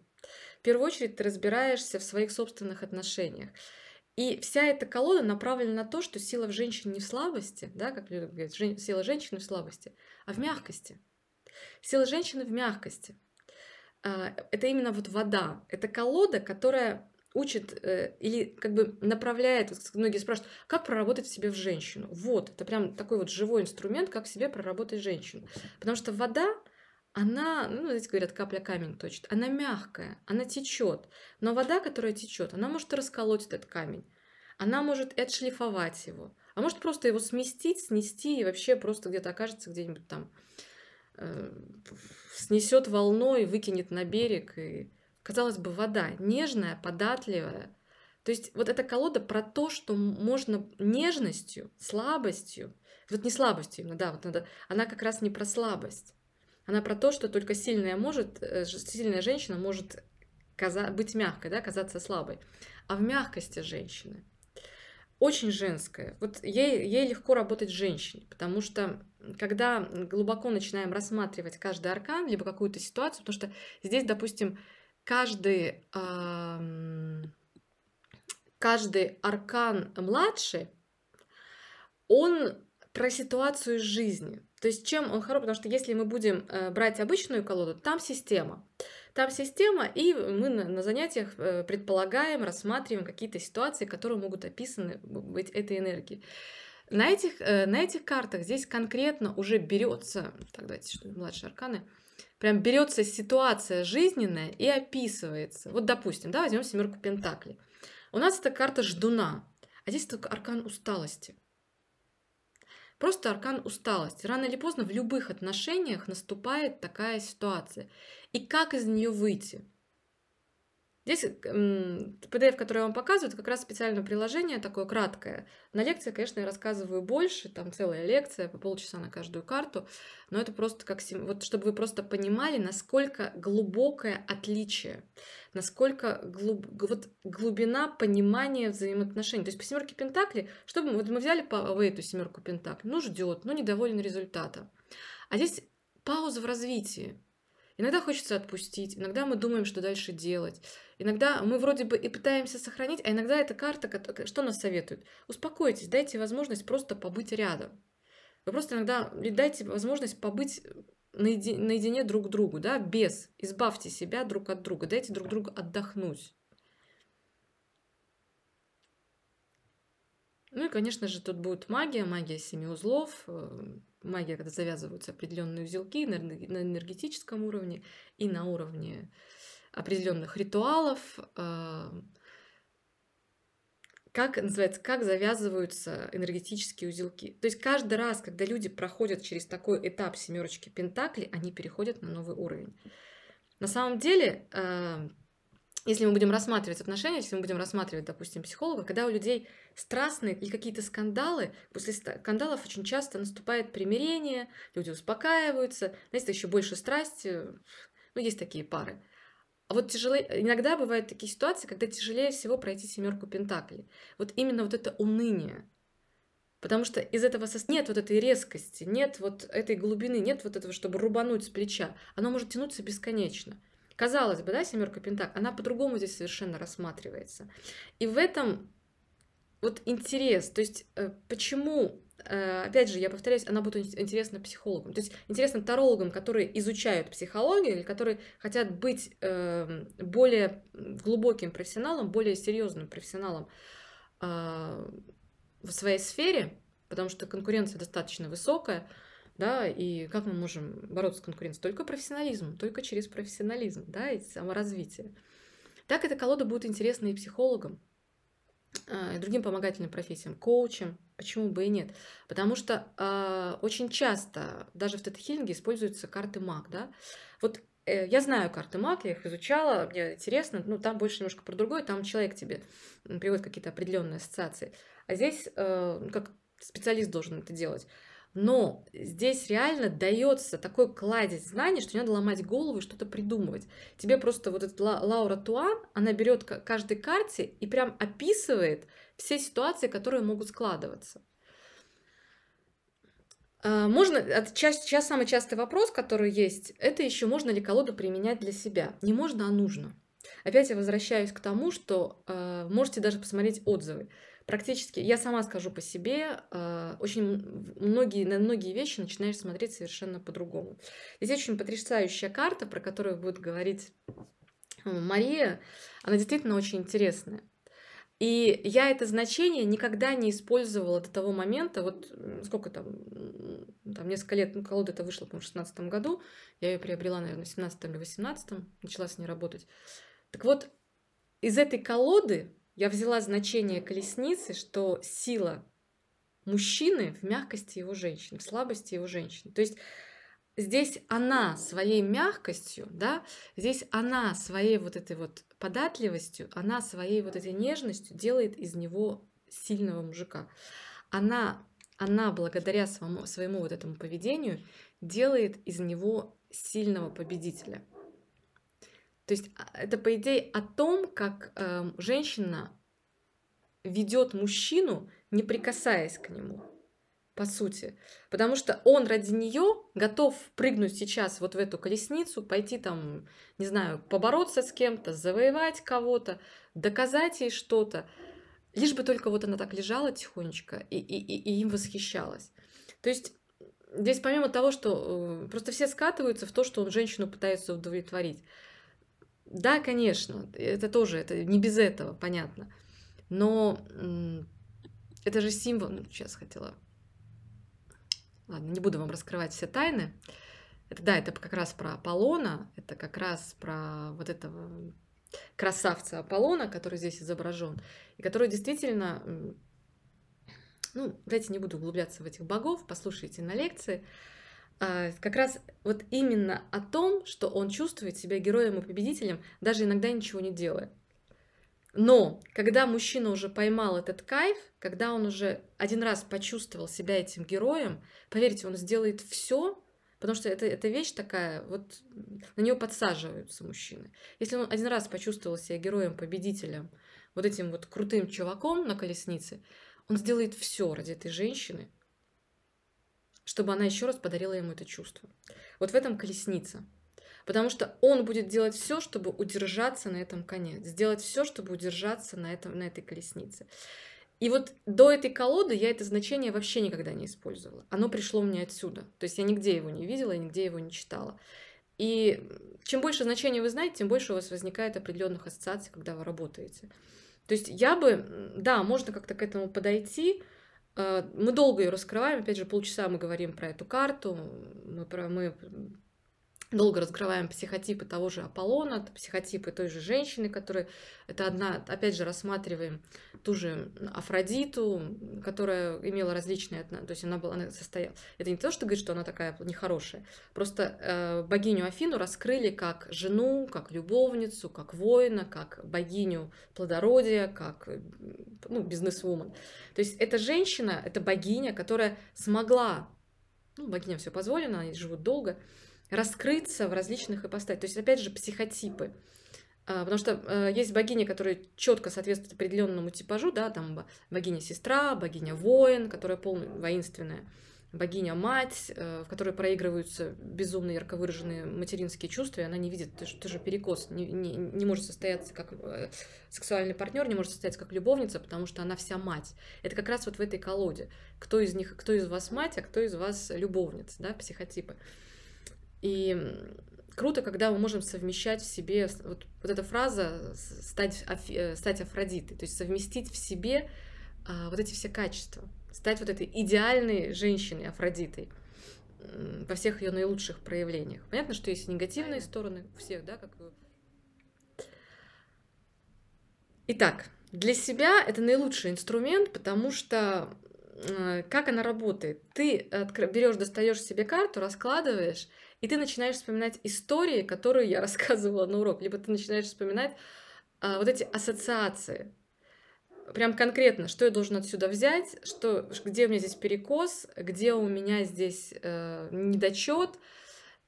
в первую очередь ты разбираешься в своих собственных отношениях. И вся эта колода направлена на то, что сила в женщине не в слабости, да, как люди говорят, жен... сила женщины в слабости, а в мягкости. Сила женщины в мягкости. А, это именно вот вода. Это колода, которая учит э, или как бы направляет, многие спрашивают, как проработать в себе в женщину. Вот, это прям такой вот живой инструмент, как в себе проработать женщину. Потому что вода, она, ну, знаете, говорят, капля камень точит, она мягкая, она течет. Но вода, которая течет, она может расколоть этот камень, она может и отшлифовать его, а может просто его сместить, снести и вообще просто где-то окажется где-нибудь там э, снесет волной, выкинет на берег и Казалось бы, вода нежная, податливая. То есть вот эта колода про то, что можно нежностью, слабостью, вот не слабостью именно, да, вот надо, она как раз не про слабость. Она про то, что только сильная может, э, сильная женщина может каза- быть мягкой, да, казаться слабой. А в мягкости женщины очень женская. Вот ей, ей легко работать женщине, потому что когда глубоко начинаем рассматривать каждый аркан, либо какую-то ситуацию, потому что здесь, допустим, каждый, каждый аркан младший, он про ситуацию жизни. То есть чем он хорош, потому что если мы будем э, брать обычную колоду, там система. Там система, и мы на занятиях э, предполагаем, рассматриваем какие-то ситуации, которые могут описаны быть этой энергией. На этих, э, на этих картах здесь конкретно уже берется, так давайте что младшие арканы, прям берется ситуация жизненная и описывается. Вот, допустим, да, возьмем семерку пентаклей. У нас это карта ждуна, а здесь только аркан усталости. Просто аркан усталости. Рано или поздно в любых отношениях наступает такая ситуация. И как из нее выйти? Здесь PDF, который я вам показываю, это как раз специальное приложение, такое краткое. На лекции, конечно, я рассказываю больше, там целая лекция, по полчаса на каждую карту, но это просто как... Вот чтобы вы просто понимали, насколько глубокое отличие, насколько глуб, вот глубина понимания взаимоотношений. То есть по семерке Пентакли, чтобы вот мы взяли по Вейту семерку Пентакли, ну ждет, ну недоволен результатом. А здесь пауза в развитии. Иногда хочется отпустить, иногда мы думаем, что дальше делать. Иногда мы вроде бы и пытаемся сохранить, а иногда эта карта, э, что нас советует? Успокойтесь, дайте возможность просто побыть рядом. Вы просто иногда дайте возможность побыть э, наедине, друг к другу, да, без, избавьте себя друг от друга, дайте друг другу отдохнуть. Ну и, конечно же, тут будет магия, магия семи узлов, э, магия, когда завязываются определенные узелки на энергетическом уровне и на уровне определенных ритуалов. Э, как называется, как завязываются энергетические узелки. То есть каждый раз, когда люди проходят через такой этап семерочки пентаклей, они переходят на новый уровень. На самом деле, э, если мы будем рассматривать отношения, если мы будем рассматривать, допустим, психолога, когда у людей страстные или какие-то скандалы, после скандалов очень часто наступает примирение, люди успокаиваются, знаете, еще больше страсти, ну, есть такие пары. А вот тяжелее, иногда бывают такие ситуации, когда тяжелее всего пройти семерку пентаклей. Вот именно вот это уныние. Потому что из этого со... нет вот этой резкости, нет вот этой глубины, нет вот этого, чтобы рубануть с плеча. Оно может тянуться бесконечно. Казалось бы, да, семерка Пентак, она по-другому здесь совершенно рассматривается. И в этом вот интерес, то есть э, почему э, опять же, я повторяюсь, она будет интересна психологам. То есть интересна тарологам, которые изучают психологию или которые хотят быть эм, более глубоким профессионалом, более серьезным профессионалом э, в своей сфере, потому что конкуренция достаточно высокая да, и как мы можем бороться с конкуренцией? Только профессионализм, только через профессионализм, да, и саморазвитие. Так эта колода будет интересна и психологам, а, и другим помогательным профессиям, коучам. почему бы и нет. Потому что э, очень часто даже в тета-хиллинге используются карты маг. Да? Вот э, я знаю карты маг, я их изучала, мне интересно, ну там больше немножко про другое, там человек тебе приводит какие-то определенные ассоциации. А здесь э, ну, как специалист должен это делать но здесь реально дается такой кладезь знаний, что не надо ломать голову и что-то придумывать. Тебе просто вот эта Лаура Туан, она берет каждой карте и прям описывает все ситуации, которые могут складываться. А, можно, сейчас, а, сейчас самый частый вопрос, который есть, это еще можно ли колоду применять для себя? Не можно, а нужно. Опять я возвращаюсь к тому, что э, можете даже посмотреть отзывы практически, я сама скажу по себе, э, очень многие, на многие вещи начинаешь смотреть совершенно по-другому. Здесь очень потрясающая карта, про которую будет говорить э, Мария. Она действительно очень интересная. И я это значение никогда не использовала до того момента, вот сколько там, там несколько лет, ну, колода это вышла, по-моему, в 16 году, я ее приобрела, наверное, в 17 или 18 начала с ней работать. Так вот, из этой колоды я взяла значение колесницы, что сила мужчины в мягкости его женщины, в слабости его женщины. То есть здесь она своей мягкостью, да, здесь она своей вот этой вот податливостью, она своей вот этой нежностью делает из него сильного мужика. Она, она благодаря своему, своему вот этому поведению делает из него сильного победителя. То есть а, это, по идее, о том, как э, женщина ведет мужчину, не прикасаясь к нему, по сути. Потому что он ради нее готов прыгнуть сейчас вот в эту колесницу, пойти там, не знаю, побороться с кем-то, завоевать кого-то, доказать ей что-то. Лишь бы только вот она так лежала тихонечко и, и, и, и им восхищалась. То есть здесь помимо того, что э, просто все скатываются в то, что он женщину пытается удовлетворить. Да, конечно, это тоже, это не без этого, понятно. Но это же символ. Ну, сейчас хотела. Ладно, не буду вам раскрывать все тайны. Это да, это как раз про Аполлона, это как раз про вот этого красавца Аполлона, который здесь изображен, и который действительно, ну, давайте не буду углубляться в этих богов, послушайте на лекции, а, как раз вот именно о том, что он чувствует себя героем и победителем, даже иногда ничего не делая. Но когда мужчина уже поймал этот кайф, когда он уже один раз почувствовал себя этим героем, поверьте, он сделает все, потому что это, эта вещь такая, вот на нее подсаживаются мужчины. Если он один раз почувствовал себя героем-победителем, вот этим вот крутым чуваком на колеснице, он сделает все ради этой женщины, чтобы она еще раз подарила ему это чувство. Вот в этом колесница. Потому что он будет делать все, чтобы удержаться на этом коне, сделать все, чтобы удержаться на, этом, на этой колеснице. И вот до этой колоды я это значение вообще никогда не использовала. Оно пришло мне отсюда. То есть я нигде его не видела, я нигде его не читала. И чем больше значения вы знаете, тем больше у вас возникает определенных ассоциаций, когда вы работаете. То есть я бы, да, можно как-то к этому подойти, Э, мы долго ее раскрываем, опять же, полчаса мы говорим про эту карту, мы, про, мы долго раскрываем психотипы того же Аполлона, психотипы той же женщины, которые это одна, опять же, рассматриваем ту же Афродиту, которая имела различные, то есть она была, она состояла. Это не то, что говорит, что она такая нехорошая, просто э, богиню Афину раскрыли как жену, как любовницу, как воина, как богиню плодородия, как ну, бизнесвумен. То есть эта женщина, это богиня, которая смогла, ну, богиня все позволено, они живут долго, раскрыться в различных ипостасях. То есть, опять же, психотипы. А, потому что э, есть богини, которые четко соответствуют определенному типажу, да, там богиня-сестра, богиня-воин, которая полная воинственная, богиня-мать, э, в которой проигрываются безумно ярко выраженные материнские чувства, и она не видит, ты же, же перекос, не, не, не может состояться как э, сексуальный партнер, не может состояться как любовница, потому что она вся мать. Это как раз вот в этой колоде. Кто из них, кто из вас мать, а кто из вас любовница, да, психотипы. И круто, когда мы можем совмещать в себе вот, вот эта фраза стать, э, стать Афродитой, то есть совместить в себе а, вот эти все качества, стать вот этой идеальной женщиной Афродитой во всех ее наилучших проявлениях. Понятно, что есть негативные Понятно. стороны всех, да, как Итак, для себя это наилучший инструмент, потому что Э, как она работает? Ты берешь, достаешь себе карту, раскладываешь, и ты начинаешь вспоминать истории, которые я рассказывала на урок, либо ты начинаешь вспоминать а, вот эти ассоциации. Прям конкретно, что я должен отсюда взять, что, где у меня здесь перекос, где у меня здесь э, недочет,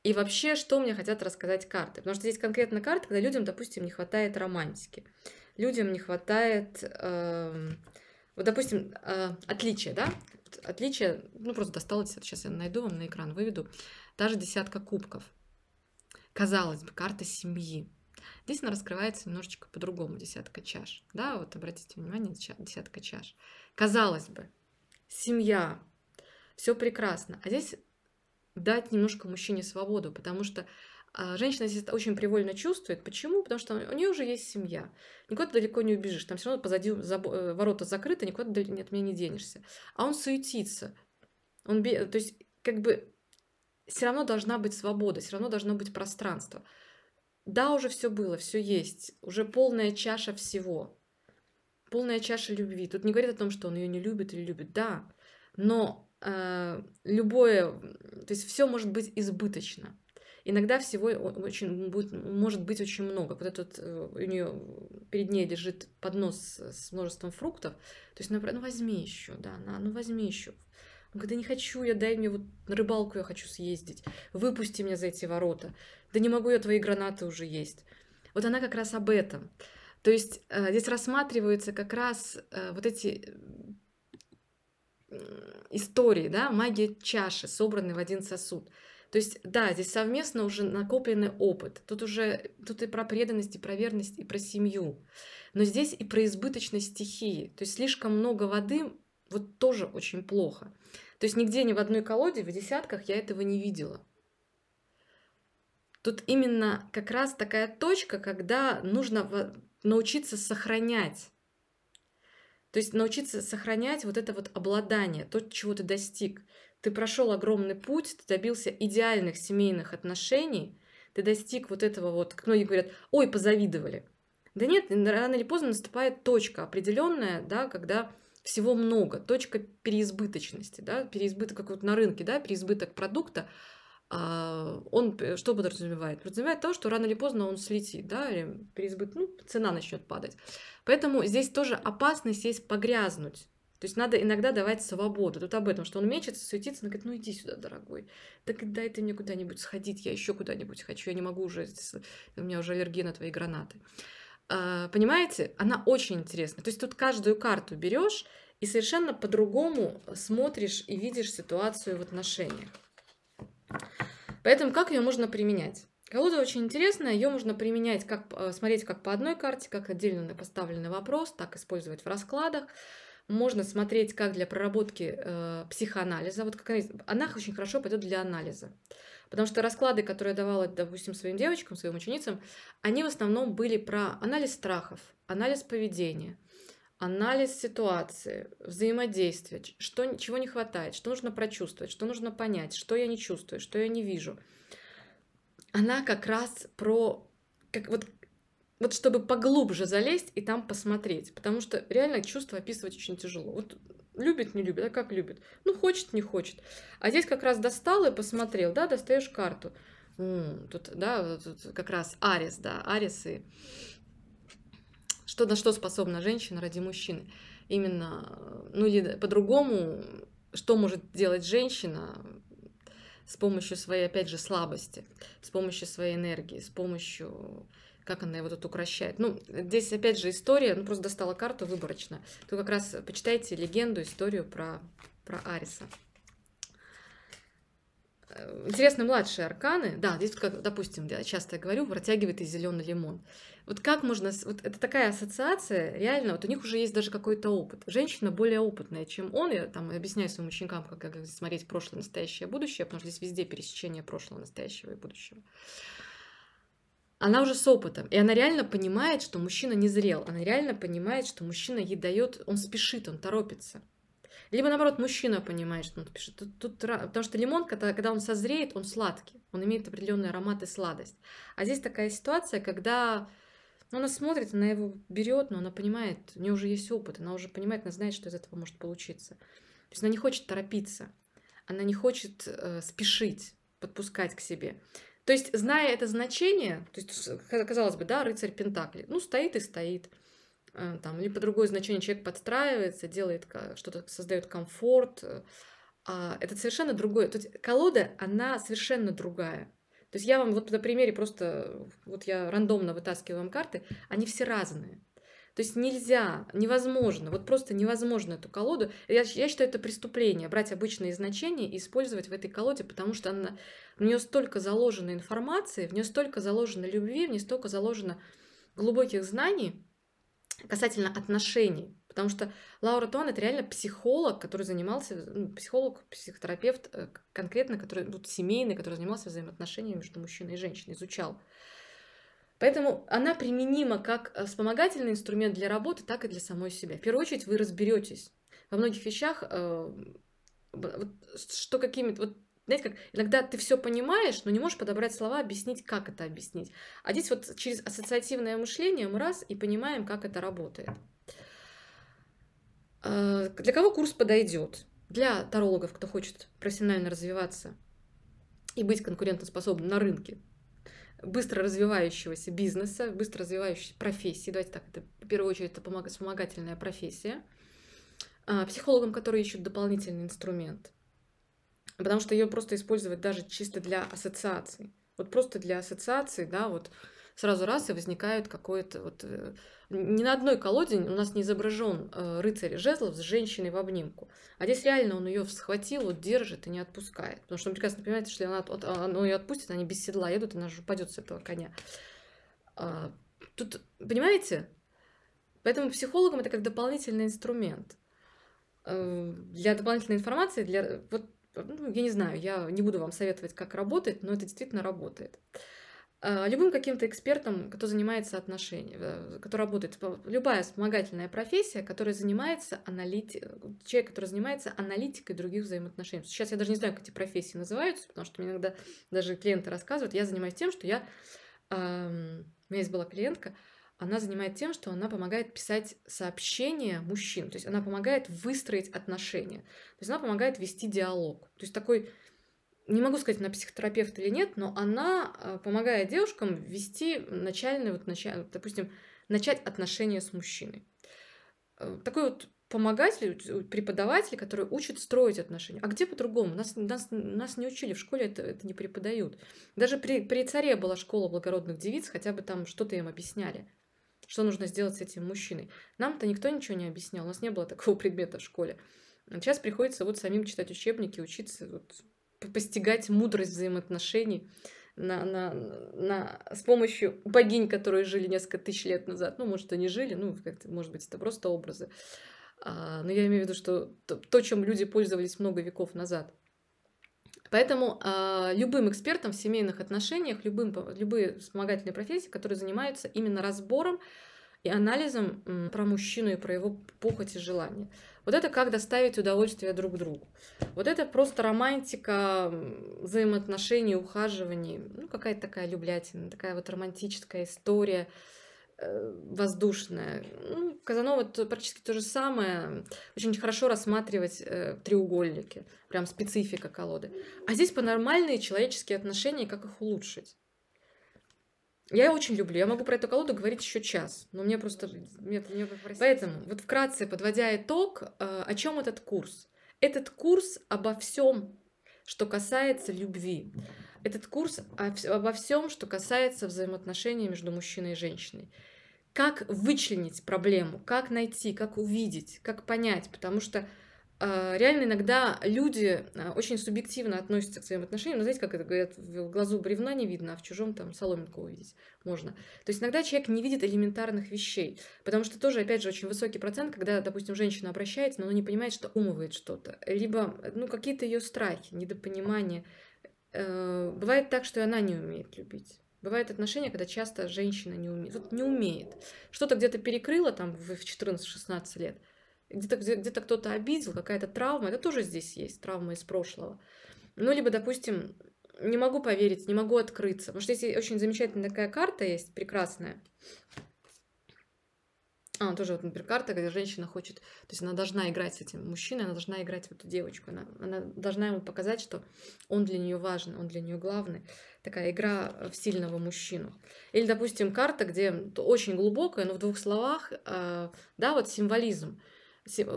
и вообще, что мне хотят рассказать карты. Потому что здесь конкретно карты, когда людям, допустим, не хватает романтики, людям не хватает... Э, вот, допустим, э, отличие, да? Отличие, ну, просто достала десятку. Сейчас я найду вам на экран, выведу. Даже десятка кубков. Казалось бы, карта семьи. Здесь она раскрывается немножечко по-другому, десятка чаш. Да, вот обратите внимание, десятка чаш. Казалось бы, семья, все прекрасно. А здесь дать немножко мужчине свободу, потому что а, женщина здесь очень привольно чувствует. Почему? Потому что у нее уже есть семья. Никуда ты далеко не убежишь. Там все равно позади э, ворота закрыты, никуда ты от меня не денешься. А он суетится. Он, то есть, как бы, все равно должна быть свобода, все равно должно быть пространство. Да, уже все было, все есть. Уже полная чаша всего. Полная чаша любви. Тут не говорит о том, что он ее не любит или любит. Да, но э, любое, то есть все может быть избыточно Иногда всего очень будет, может быть очень много. Вот этот э, у нее перед ней лежит поднос с множеством фруктов. То есть, например, ну возьми еще, да, на, ну возьми еще. Он говорит, да не хочу я, дай мне вот на рыбалку я хочу съездить, выпусти меня за эти ворота, да не могу я твои гранаты уже есть. Вот она как раз об этом. То есть э, здесь рассматриваются как раз э, вот эти истории, да, магия чаши, собранные в один сосуд. То есть, да, здесь совместно уже накопленный опыт. Тут уже тут и про преданность, и про верность, и про семью. Но здесь и про избыточность стихии. То есть слишком много воды вот тоже очень плохо. То есть нигде ни в одной колоде, в десятках я этого не видела. Тут именно как раз такая точка, когда нужно научиться сохранять. То есть научиться сохранять вот это вот обладание, то, чего ты достиг ты прошел огромный путь, ты добился идеальных семейных отношений, ты достиг вот этого вот, как ну, многие говорят, ой, позавидовали. Да нет, рано или поздно наступает точка определенная, да, когда всего много, точка переизбыточности, да, переизбыток, как вот на рынке, да, переизбыток продукта, а, он э, что подразумевает? Подразумевает то, что рано или поздно он слетит, да, или переизбыток, ну, цена начнет падать. Поэтому здесь тоже опасность есть погрязнуть то есть надо иногда давать свободу. Тут об этом, что он мечется, суетится, он говорит, ну иди сюда, дорогой. Так дай ты мне куда-нибудь сходить, я еще куда-нибудь хочу, я не могу уже, у меня уже аллергия на твои гранаты. А, понимаете, она очень интересна. То есть тут каждую карту берешь и совершенно по-другому смотришь и видишь ситуацию в отношениях. Поэтому как ее можно применять? Колода очень интересная, ее можно применять, как, э, смотреть как по одной карте, как отдельно на поставленный вопрос, так использовать в раскладах можно смотреть как для проработки э, психоанализа. Вот как она очень хорошо пойдет для анализа. Потому что расклады, которые я давала, допустим, своим девочкам, своим ученицам, они в основном были про анализ страхов, анализ поведения, анализ ситуации, взаимодействие, что, чего не хватает, что нужно прочувствовать, что нужно понять, что я не чувствую, что я не вижу. Она как раз про как, вот вот чтобы поглубже залезть и там посмотреть, потому что реально чувства описывать очень тяжело. Вот любит, не любит, а как любит? Ну, хочет, не хочет. А здесь как раз достал и посмотрел, да, достаешь карту. тут, да, тут как раз Арис, да, Арис и что на что способна женщина ради мужчины. Именно, ну или по-другому, что может делать женщина с помощью своей, опять же, слабости, с помощью своей энергии, с помощью как она его тут укращает. Ну, здесь опять же история, ну просто достала карту выборочно. Тут как раз почитайте легенду, историю про, про Ариса. Э, Интересны младшие арканы. Да, здесь, как, допустим, я часто говорю, протягивает и зеленый лимон. Вот как можно... Вот это такая ассоциация, реально, вот у них уже есть даже какой-то опыт. Женщина более опытная, чем он. Я там объясняю своим ученикам, как, как смотреть прошлое, настоящее, будущее, потому что здесь везде пересечение прошлого, настоящего и будущего она уже с опытом, и она реально понимает, что мужчина не зрел, она реально понимает, что мужчина ей дает, он спешит, он торопится. Либо наоборот, мужчина понимает, что он пишет. Тут, тут, потому что лимон, когда, когда он созреет, он сладкий. Он имеет определенный аромат и сладость. А здесь такая ситуация, когда ну, она смотрит, она его берет, но она понимает, у нее уже есть опыт, она уже понимает, она знает, что из этого может получиться. То есть она не хочет торопиться, она не хочет э, спешить, подпускать к себе. То есть, зная это значение, то есть, казалось бы, да, рыцарь Пентакли, ну, стоит и стоит, э, там, или по другое значение человек подстраивается, делает что-то, создает комфорт, э, а это совершенно другое. То есть, колода, она совершенно другая. То есть я вам вот на примере просто, вот я рандомно вытаскиваю вам карты, они все разные. То есть нельзя, невозможно, вот просто невозможно эту колоду. Я, я считаю, это преступление брать обычные значения и использовать в этой колоде, потому что она, в нее столько заложено информации, в нее столько заложено любви, в нее столько заложено глубоких знаний касательно отношений. Потому что Лаура Туан это реально психолог, который занимался, ну, психолог, психотерапевт э, конкретно, который вот, семейный, который занимался взаимоотношениями между мужчиной и женщиной, изучал. Поэтому она применима как э, вспомогательный инструмент для работы, так и для самой себя. В первую очередь вы разберетесь во многих вещах, э, что какими-то... Вот, знаете, как иногда ты все понимаешь, но не можешь подобрать слова, объяснить, как это объяснить. А здесь вот через ассоциативное мышление мы раз и понимаем, как это работает. Э, для кого курс подойдет? Для тарологов, кто хочет профессионально развиваться и быть конкурентоспособным на рынке, быстро развивающегося бизнеса, быстро развивающейся профессии. Давайте так, это в первую очередь это помог... вспомогательная профессия. А, психологам, которые ищут дополнительный инструмент. Потому что ее просто использовать даже чисто для ассоциаций. Вот просто для ассоциаций, да, вот сразу раз и возникает какое-то вот... Э, ни на одной колоде у нас не изображен э, рыцарь жезлов с женщиной в обнимку. А здесь реально он ее схватил, вот держит и не отпускает. Потому что он прекрасно понимает, что если она, вот, а, она ее отпустит, они без седла едут, и она же упадет с этого коня. А, тут, понимаете? Поэтому психологам это как дополнительный инструмент. Э, для дополнительной информации, для... Вот, ну, я не знаю, я не буду вам советовать, как работает, но это действительно работает. А, любым каким-то экспертом, кто занимается отношениями, э, кто работает, типа, любая вспомогательная профессия, которая занимается аналитикой, э, человек, который занимается аналитикой других взаимоотношений. Сейчас я даже не знаю, как эти профессии называются, потому что мне иногда даже клиенты рассказывают, я занимаюсь тем, что я, у меня есть была клиентка, она занимает тем, что она помогает писать сообщения мужчин, то есть она помогает выстроить отношения, то есть она помогает вести диалог, то есть такой не могу сказать, она психотерапевт или нет, но она э, помогает девушкам вести начальный, вот, началь, допустим, начать отношения с мужчиной. Э, такой вот помогатель, преподаватель, который учит строить отношения. А где по-другому? Нас, нас, нас не учили, в школе это, это не преподают. Даже при, при царе была школа благородных девиц, хотя бы там что-то им объясняли, что нужно сделать с этим мужчиной. Нам-то никто ничего не объяснял, у нас не было такого предмета в школе. Сейчас приходится вот самим читать учебники, учиться вот постигать мудрость взаимоотношений на, на, на, с помощью богинь, которые жили несколько тысяч лет назад. Ну, может, они жили, ну, как может быть, это просто образы. А, но я имею в виду, что то, то, чем люди пользовались много веков назад. Поэтому а, любым экспертам в семейных отношениях, любым, любые вспомогательные профессии, которые занимаются именно разбором и анализом про мужчину и про его похоть и желание. Вот это как доставить удовольствие друг другу. Вот это просто романтика взаимоотношений, ухаживаний. Ну, какая-то такая люблятина, такая вот романтическая история э, воздушная. Ну, Казанова это практически то же самое. Очень хорошо рассматривать э, треугольники, прям специфика колоды. А здесь по нормальные человеческие отношения, как их улучшить. Я очень люблю. Я могу про эту колоду говорить еще час, но мне просто... нет. мне Поэтому, вот вкратце, подводя итог, э, о чем этот курс? Этот курс обо всем, что касается любви. Этот курс обо всем, что касается взаимоотношений между мужчиной и женщиной. Как вычленить проблему, как найти, как увидеть, как понять, потому что а, реально иногда люди а, очень субъективно относятся к своим отношениям. Но знаете, как это говорят, в глазу бревна не видно, а в чужом там соломинку увидеть можно. То есть иногда человек не видит элементарных вещей. Потому что тоже, опять же, очень высокий процент, когда, допустим, женщина обращается, но она не понимает, что умывает что-то. Либо ну, какие-то ее страхи, недопонимание. Э, бывает так, что и она не умеет любить. Бывают отношения, когда часто женщина не умеет. Вот не умеет. Что-то где-то перекрыла там в 14-16 лет – где-то где, где кто-то обидел, какая-то травма, это тоже здесь есть, травма из прошлого. Ну, либо, допустим, не могу поверить, не могу открыться. Потому что здесь очень замечательная такая карта есть, прекрасная. А, ну, тоже вот, например, карта, когда женщина хочет, то есть она должна играть с этим мужчиной, она должна играть в эту девочку, она, она должна ему показать, что он для нее важен, он для нее главный. Такая игра в сильного мужчину. Или, допустим, карта, где очень глубокая, но в двух словах, э, да, вот символизм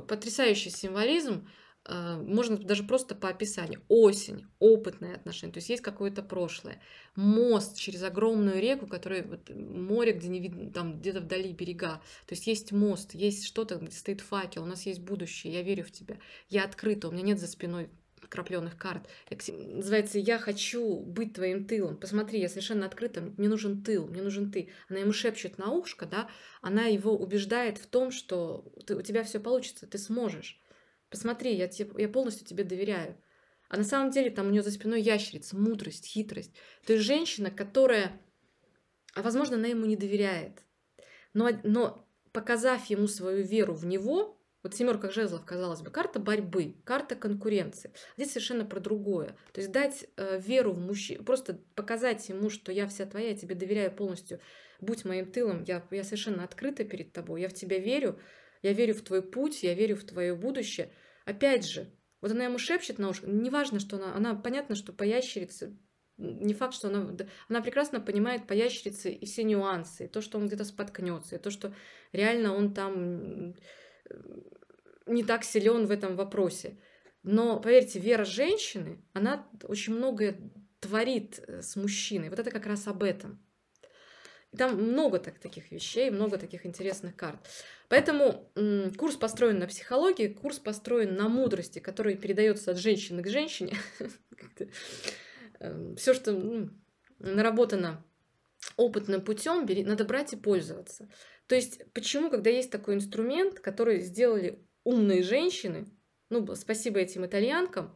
потрясающий символизм, а, можно даже просто по описанию. Осень, опытные отношения, то есть есть какое-то прошлое. Мост через огромную реку, которая вот, море, где не видно, там где-то вдали берега. То есть есть мост, есть что-то, где стоит факел, у нас есть будущее, я верю в тебя, я открыта, у меня нет за спиной крапленных карт. Называется «Я хочу быть твоим тылом». Посмотри, я совершенно открыта, мне нужен тыл, мне нужен ты. Она ему шепчет на ушко, да, она его убеждает в том, что ты, у тебя все получится, ты сможешь. Посмотри, я, тебе, я полностью тебе доверяю. А на самом деле там у нее за спиной ящерица, мудрость, хитрость. То есть женщина, которая, а, возможно, она ему не доверяет. Но, но показав ему свою веру в него, вот семерка жезлов, казалось бы, карта борьбы, карта конкуренции. Здесь совершенно про другое. То есть дать э, веру в мужчину, просто показать ему, что я вся твоя, я тебе доверяю полностью, будь моим тылом, я, я совершенно открыта перед тобой, я в тебя верю, я верю в твой путь, я верю в твое будущее. Опять же, вот она ему шепчет на ушко, неважно, что она, она понятно, что по ящерице, не факт, что она, она прекрасно понимает по ящерице и все нюансы, и то, что он где-то споткнется, и то, что реально он там не так силен в этом вопросе. Но, поверьте, вера женщины, она очень многое творит э, с мужчиной. Вот это как раз об этом. там много так, таких вещей, много таких интересных карт. Поэтому курс построен на психологии, курс построен на мудрости, который передается от женщины к женщине. Эм, Все, что наработано опытным путем, надо брать и пользоваться. То есть почему, когда есть такой инструмент, который сделали умные женщины, ну, спасибо этим итальянкам,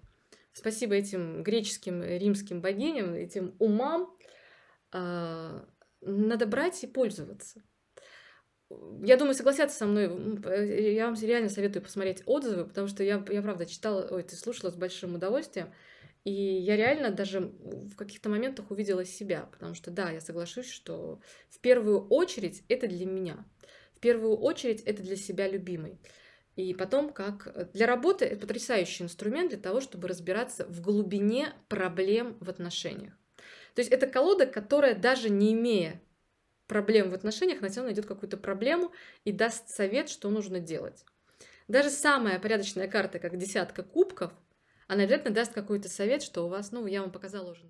спасибо этим греческим, э, римским богиням, этим умам, а, надо брать и пользоваться. Я думаю, согласятся со мной. Я вам реально советую посмотреть отзывы, потому что я, я правда читала, ой, ты слушала с большим удовольствием. И я реально даже в каких-то моментах увидела себя, потому что да, я соглашусь, что в первую очередь это для меня. В первую очередь это для себя любимой. И потом, как э, для работы, это потрясающий инструмент для того, чтобы разбираться в глубине проблем в отношениях. То есть это колода, которая даже не имея проблем в отношениях, на тебя найдет какую-то проблему и даст совет, что нужно делать. Даже самая порядочная карта, как десятка кубков, она обязательно даст какой-то совет, что у вас, ну, я вам показала уже.